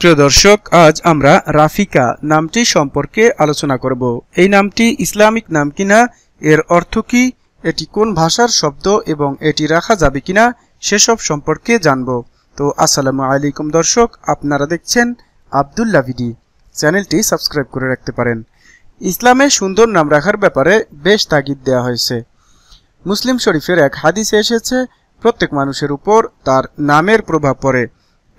প্রিয় দর্শক আজ আমরা রাফিকা নামটি সম্পর্কে আলোচনা করব এই নামটি ইসলামিক নাম কিনা এর অর্থ কি এটি কোন ভাষার শব্দ এবং এটি রাখা যাবে কিনা সেসব সম্পর্কে জানব তো আসসালামু আলাইকুম দর্শক আপনারা দেখছেন আবদুল্লা ভিডি চ্যানেলটি সাবস্ক্রাইব করে রাখতে পারেন ইসলামে সুন্দর নাম রাখার ব্যাপারে বেশ তাগিদ দেওয়া হয়েছে মুসলিম শরীফের এক হাদিসে এসেছে প্রত্যেক মানুষের উপর তার নামের প্রভাব পড়ে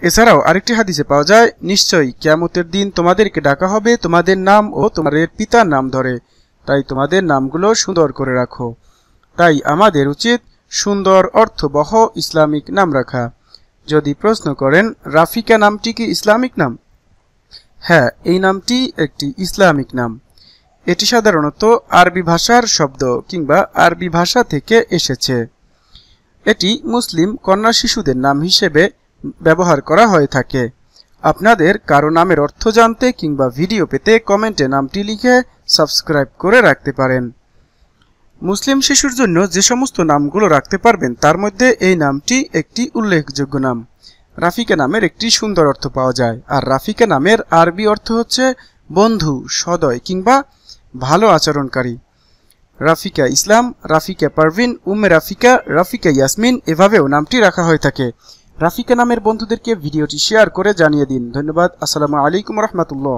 এছাড়াও আরেকটি হাদিসে পাওয়া যায় নিশ্চয়ই ক্যামতের দিন তোমাদেরকে ডাকা হবে তোমাদের নাম ও তোমাদের পিতার নাম ধরে তাই তোমাদের নামগুলো সুন্দর করে রাখো তাই আমাদের উচিত সুন্দর অর্থবহ ইসলামিক নাম রাখা যদি প্রশ্ন করেন রাফিকা নামটি কি ইসলামিক নাম হ্যাঁ এই নামটি একটি ইসলামিক নাম এটি সাধারণত আরবি ভাষার শব্দ কিংবা আরবি ভাষা থেকে এসেছে এটি মুসলিম কন্যা শিশুদের নাম হিসেবে ব্যবহার করা হয়ে থাকে আপনাদের কারো নামের অর্থ জানতে কিংবা ভিডিও পেতে কমেন্টে নামটি লিখে সাবস্ক্রাইব করে রাখতে পারেন মুসলিম শিশুর জন্য যে সমস্ত নামগুলো রাখতে পারবেন তার মধ্যে এই নামটি একটি উল্লেখযোগ্য নাম রাফিকা নামের একটি সুন্দর অর্থ পাওয়া যায় আর রাফিকা নামের আরবি অর্থ হচ্ছে বন্ধু সদয় কিংবা ভালো আচরণকারী রাফিকা ইসলাম রাফিকা পারভিন উমে রাফিকা রাফিকা ইয়াসমিন এভাবেও নামটি রাখা হয়ে থাকে রাফিকা নামের বন্ধুদেরকে ভিডিওটি শেয়ার করে জানিয়ে দিন ধন্যবাদ আসসালামু আলাইকুম রহমতুল্লাহ